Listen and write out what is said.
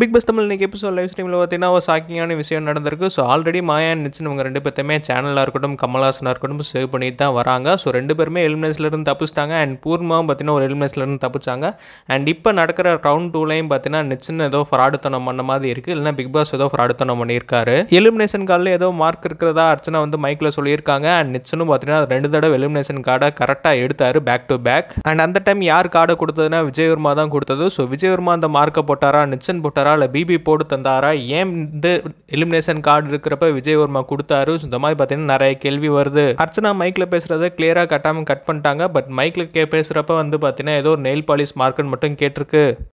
big bus Tamil இன்றைக்கி episode live ஸ்ட்ரீமில் பார்த்தீங்கன்னா ஒரு சாக்கிங்கான விஷயம் நடந்திருக்கு ஸோ ஆல்ரெடி மாயா நிச்சன் இவங்க ரெண்டு பேர்த்தையுமே சேனலாக இருக்கட்டும் கமல்ஹாசனாக இருக்கட்டும் சேவ் பண்ணிட்டு தான் வராங்க ஸோ ரெண்டு பேருமே எலிமினேஸ்லேருந்து தப்பிச்சிட்டாங்க அண்ட் பூர்மாவும் பார்த்தீங்கன்னா ஒரு எலிமினேஸ்லேருந்து தப்பிச்சாங்க அண்ட் இப்போ நடக்கிற ரவுண்ட் டூலையும் பார்த்தீங்கன்னா நிச்சன் ஏதோ ஃப்ராடுத்தனம் பண்ண மாதிரி இருக்குது இல்லைன்னா பிக் பாஸ் ஏதோ ஃப்ராடுத்தனம் பண்ணியிருக்காரு எலிமினேஷன் கார்டில் ஏதோ மார்க் இருக்கிறதா அர்ச்சனா வந்து மைக்கில் சொல்லியிருக்காங்க அண்ட் நிச்சனும் பார்த்தீங்கன்னா ரெண்டு தடவை எலிமினேஷன் கார்டை கரெக்டாக எடுத்தார் பேக் டு பேக் அண்ட் அந்த டைம் யார் கார்டை கொடுத்ததுன்னா விஜயவர்மா தான் கொடுத்தது ஸோ விஜயவர்மா அந்த மார்க்கை போட்டாரா நிச்சன் போட்டார் கொடுத்தாரா இல்லை பிபி போட்டு தந்தாரா ஏன் இந்த எலிமினேஷன் கார்டு இருக்கிறப்ப விஜய் வர்மா கொடுத்தாரு இந்த மாதிரி பார்த்தீங்கன்னா நிறைய கேள்வி வருது அர்ச்சனா மைக்கில் பேசுகிறத கிளியராக கட்டாமல் கட் பண்ணிட்டாங்க பட் மைக்கில் கே பேசுகிறப்ப வந்து பார்த்தீங்கன்னா ஏதோ நெயில் பாலிஷ் மார்க்குன்னு மட்டும் கேட்டிருக்கு